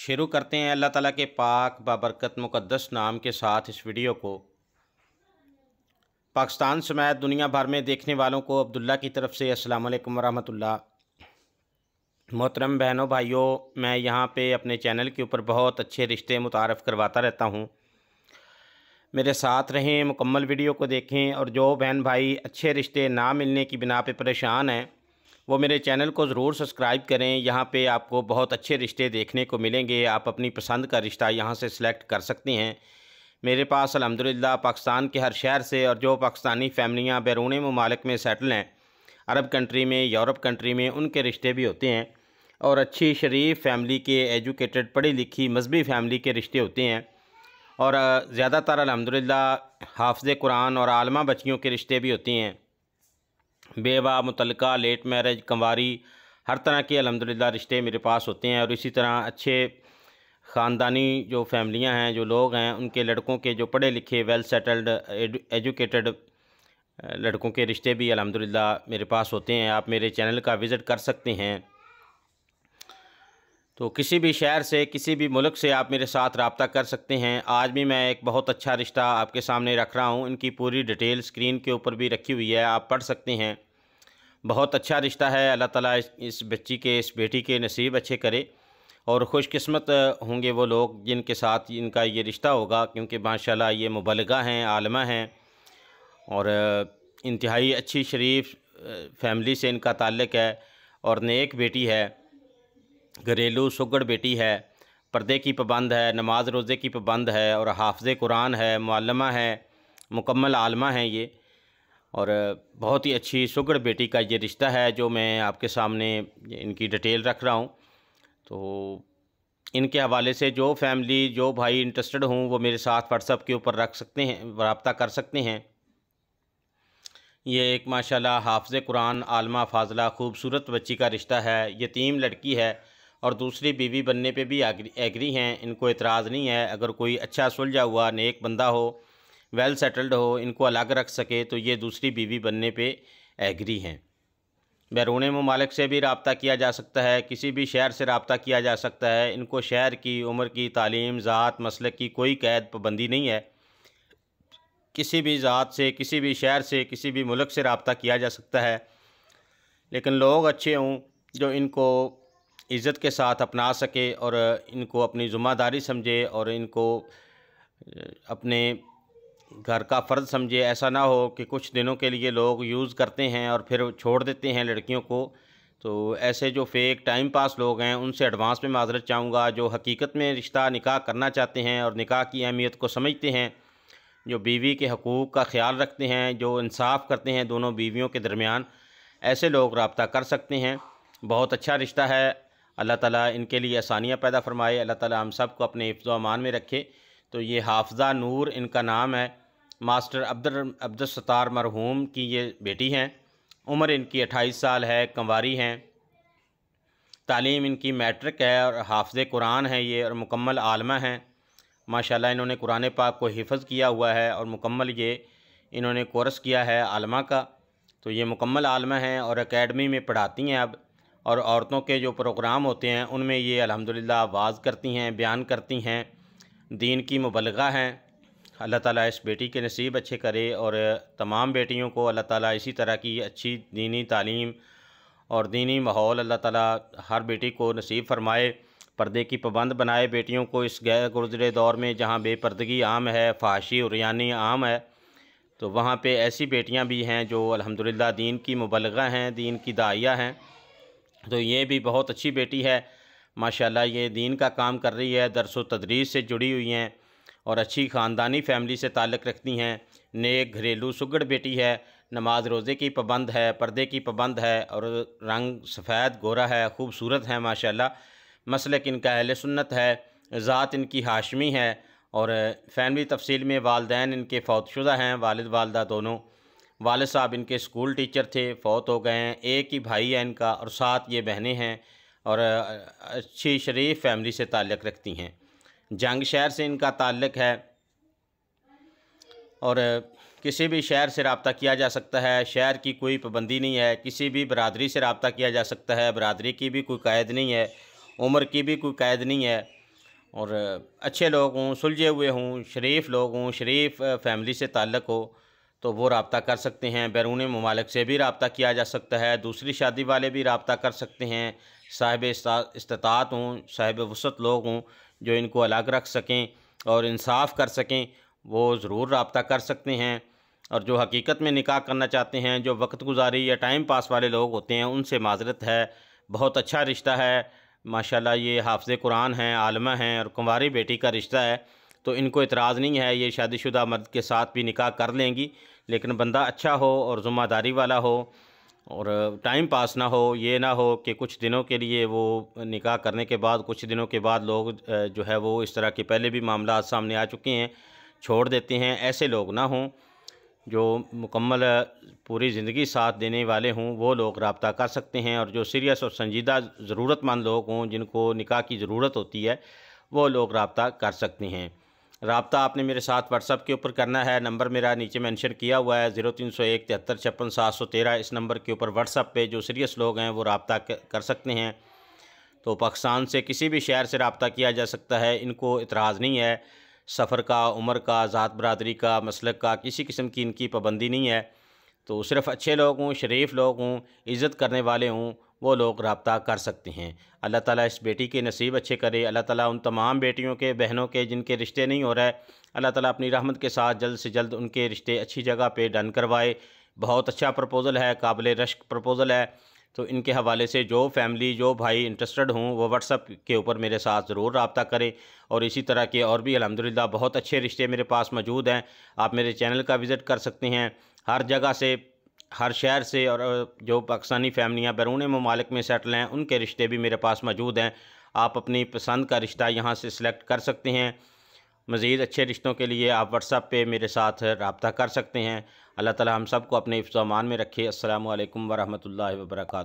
शुरू करते हैं अल्लाह ताला के पाक बाबरकत मुक़दस नाम के साथ इस वीडियो को पाकिस्तान समेत दुनिया भर में देखने वालों को अब्दुल्ला की तरफ से अस्सलाम वालेकुम मोहतरम बहनों भाइयों मैं यहाँ पे अपने चैनल के ऊपर बहुत अच्छे रिश्ते मुतारफ़ करवाता रहता हूँ मेरे साथ रहें मुकम्मल वीडियो को देखें और जो बहन भाई अच्छे रिश्ते ना मिलने की बिना पर परेशान हैं वो मेरे चैनल को ज़रूर सब्सक्राइब करें यहाँ पे आपको बहुत अच्छे रिश्ते देखने को मिलेंगे आप अपनी पसंद का रिश्ता यहाँ से सिलेक्ट कर सकती हैं मेरे पास अलहमदिल्ला पाकिस्तान के हर शहर से और जो पाकिस्तानी फैमिलियाँ बैरून ममालिक में सेटल हैं अरब कंट्री में यूरोप कंट्री में उनके रिश्ते भी होते हैं और अच्छी शरीफ फैमिली के एजुकेटेड पढ़ी लिखी मजहबी फैमिली के रिश्ते होते हैं और ज़्यादातर अलहमदिल्ला हाफज कुरान और आलमा बच्चियों के रिश्ते भी होते हैं बेवा मुतलका लेट मैरिज कंवारी हर तरह के अलहमदिल्ला रिश्ते मेरे पास होते हैं और इसी तरह अच्छे ख़ानदानी जो फैमिलियाँ हैं जो लोग हैं उनके लड़कों के जो पढ़े लिखे वेल सेटल्ड एजुकेटेड लड़कों के रिश्ते भी अलहमदिल्ला मेरे पास होते हैं आप मेरे चैनल का विज़िट कर सकते हैं तो किसी भी शहर से किसी भी मुल्क से आप मेरे साथ रबता कर सकते हैं आज भी मैं एक बहुत अच्छा रिश्ता आपके सामने रख रहा हूँ इनकी पूरी डिटेल स्क्रीन के ऊपर भी रखी हुई है आप पढ़ सकते हैं बहुत अच्छा रिश्ता है अल्लाह ताला इस, इस बच्ची के इस बेटी के नसीब अच्छे करे और खुशकस्मत होंगे वो लोग जिनके साथ इनका ये रिश्ता होगा क्योंकि माशा ये मुबलगा हैं आलमा हैं और इंतहाई अच्छी शरीफ फैमिली से इनका ताल्लक है और नेक बेटी है घरेलू सुगड़ बेटी है पर्दे की पाबंद है नमाज रोज़े की पाबंद है और हाफज़ कुरान है मालमा है मुकम्मल आलमा है ये और बहुत ही अच्छी सुगड़ बेटी का ये रिश्ता है जो मैं आपके सामने इनकी डिटेल रख रहा हूँ तो इनके हवाले से जो फैमिली जो भाई इंटरेस्टेड हूँ वो मेरे साथ व्हाट्सअप के ऊपर रख सकते हैं रबता कर सकते हैं ये एक माशाल्लाह हाफज़ कुरान आलमा फाजला खूबसूरत बच्ची का रिश्ता है यतीम लड़की है और दूसरी बीवी बनने पे भी एग्री हैं इनको एतराज़ नहीं है अगर कोई अच्छा सुलझा हुआ नेक बंदा हो वेल सेटल्ड हो इनको अलग रख सके तो ये दूसरी बीवी बनने पे एग्री हैं बैरून ममालिक से भी रबता किया जा सकता है किसी भी शहर से रबता किया जा सकता है इनको शहर की उम्र की तालीम ज़ात मसल की कोई कैद पाबंदी नहीं है किसी भी ज़ात से किसी भी शहर से किसी भी मुल्क से रबता किया जा सकता है लेकिन लोग अच्छे हों जो इनको इज़्ज़त के साथ अपना सके और इनको अपनी ज़िम्मेदारी समझे और इनको अपने घर का फ़र्ज समझे ऐसा ना हो कि कुछ दिनों के लिए लोग यूज़ करते हैं और फिर छोड़ देते हैं लड़कियों को तो ऐसे जो फेक टाइम पास लोग हैं उनसे एडवांस में माजरत चाहूँगा जो हकीकत में रिश्ता निकाह करना चाहते हैं और निकाह की अहमियत को समझते हैं जो बीवी के हकूक़ का ख्याल रखते हैं जो इंसाफ करते हैं दोनों बीवियों के दरमियान ऐसे लोग रबता कर सकते हैं बहुत अच्छा रिश्ता है अल्लाह ताला इनके लिए आसानियाँ पैदा फरमाए अल्लाह ताला हम सब को अपने हिफ्ज़ अमान में रखे तो ये हाफजा नूर इनका नाम है मास्टर अब्दुल अब्दुलस्तार मरहूम की ये बेटी हैं उम्र इनकी अट्ठाईस साल है कंवारी हैं तालीम इनकी मैट्रिक है और हाफज कुरान है ये और मुकम्मल आलमा हैं माशाल्लाह इन्होंने कुरान पाक को हिफ़ज़ किया हुआ है और मुकम्मल ये इन्होंने कोर्स किया है आलमा का तो ये मुकम्मल आलमा हैं और एकेडमी में पढ़ाती हैं अब और औरतों के जो प्रोग्राम होते हैं उनमें ये अल्हम्दुलिल्लाह आवाज़ करती हैं बयान करती हैं दीन की मुबलगा हैं अल्लाह ताला इस बेटी के नसीब अच्छे करे और तमाम बेटियों को अल्लाह ताला इसी तरह की अच्छी दीनी तालीम और दीनी माहौल अल्लाह ताला हर बेटी को नसीब फरमाए पर्दे की पाबंद बनाए बेटियों को इस गैर गुजरे दौर में जहाँ बेपर्दगी आम है फाशी और यानी आम है तो वहाँ पे ऐसी बेटियाँ भी हैं जो अल्हम्दुलिल्लाह दीन की मुबलगा हैं दीन की दाइया हैं तो ये भी बहुत अच्छी बेटी है माशाल्लाह ये दीन का काम कर रही है दरस व तदरीस से जुड़ी हुई हैं और अच्छी ख़ानदानी फैमिली से ताल्लक़ रखती हैं नेक घरेलू सुगड़ बेटी है नमाज रोज़े की पाबंद है पर्दे की पाबंद है और रंग सफ़ेद गोरा है खूबसूरत है माशाल्लाह मसलक इनका अहल सुन्नत है ज़ात इनकी हाशमी है और फैमिली तफसील में वालदेन इनके फौतशुदा हैं वालद वालदा दोनों वाल साहब इनके स्कूल टीचर थे फौत हो गए हैं एक ही भाई है इनका और सात ये बहनें हैं और अच्छी शरीफ फैमिली से ताल्लक़ रखती हैं जंग शहर से इनका ताल्लक़ है और किसी भी शहर से रबता किया जा सकता है शहर की कोई पाबंदी नहीं है किसी भी बरदरी से रबता किया जा सकता है बरदरी की भी कोई कायद नहीं है उम्र की भी कोई कैद नहीं है और अच्छे लोग हों सुलझे हुए हों शरीफ लोग हों शरीफ फैमिली से ताल्लक़ हो तो वो रबता कर सकते हैं बैरून ममालिक से भी रबता किया जा सकता है दूसरी शादी वाले भी रबता कर सकते हैं साहिब इस्तात हों साहिब वसत लोग हों जो इनको अलग रख सकें और इंसाफ कर सकें वो ज़रूर रबता कर सकते हैं और जो हकीकत में निकाह करना चाहते हैं जो वक्त गुजारी या टाइम पास वाले लोग होते हैं उनसे माजरत है बहुत अच्छा रिश्ता है माशाल्लाह ये हाफ़ कुरान हैं आलमा हैं और कुंवारी बेटी का रिश्ता है तो इनको इतराज़ नहीं है ये शादीशुदा मर्द के साथ भी निकाह कर लेंगी लेकिन बंदा अच्छा हो और ज़िम्मेदारी वाला हो और टाइम पास ना हो ये ना हो कि कुछ दिनों के लिए वो निकाह करने के बाद कुछ दिनों के बाद लोग जो है वो इस तरह के पहले भी मामला सामने आ चुके हैं छोड़ देते हैं ऐसे लोग ना हों जो मुकम्मल पूरी ज़िंदगी साथ देने वाले हों वो लोग रबता कर सकते हैं और जो सीरियस और संजीदा ज़रूरतमंद लोग हों जिनको निकाह की ज़रूरत होती है वो लोग रबता कर सकते हैं रबता आपने मेरे साथ व्हाट्सअप के ऊपर करना है नंबर मेरा नीचे मेंशन किया हुआ है ज़ीरो तीन सौ एक तिहत्तर छप्पन सात सौ तेरह इस नंबर के ऊपर व्हाट्सअप पे जो सीरियस लोग हैं वो रबता कर सकते हैं तो पाकिस्तान से किसी भी शहर से रबता किया जा सकता है इनको इतराज़ नहीं है सफ़र का उम्र का ज़ात बरदरी का मसलक का किसी किस्म की इनकी पाबंदी नहीं है तो सिर्फ़ अच्छे लोग हों शरीफ लोग हों इज़्ज़त करने वाले हों वो लोग रबता कर सकते हैं अल्लाह ताला इस बेटी के नसीब अच्छे करे अल्लाह ताला उन तमाम बेटियों के बहनों के जिनके रिश्ते नहीं हो रहे अल्लाह ताला अपनी रहमत के साथ जल्द से जल्द उनके रिश्ते अच्छी जगह पे डन करवाए बहुत अच्छा प्रपोज़ल है काबिल रश्क प्रपोज़ल है तो इनके हवाले से जो फैमिली जो भाई इंटरेस्टेड हों वो व्हाट्सअप के ऊपर मेरे साथ ज़रूर रबता करें और इसी तरह के और भी अलहमदिल्ला बहुत अच्छे रिश्ते मेरे पास मौजूद हैं आप मेरे चैनल का विज़िट कर सकते हैं हर जगह से हर शहर से और जो पाकिस्तानी फैमिलियाँ बैरून ममालिक में सेटल हैं उनके रिश्ते भी मेरे पास मौजूद हैं आप अपनी पसंद का रिश्ता यहाँ से सिलेक्ट कर सकते हैं मज़ीद अच्छे रिश्तों के लिए आप व्हाट्सअप पे मेरे साथ रबता कर सकते हैं अल्लाह ताला हम सबको अपने अमान में रखे असल वरहमल वर्का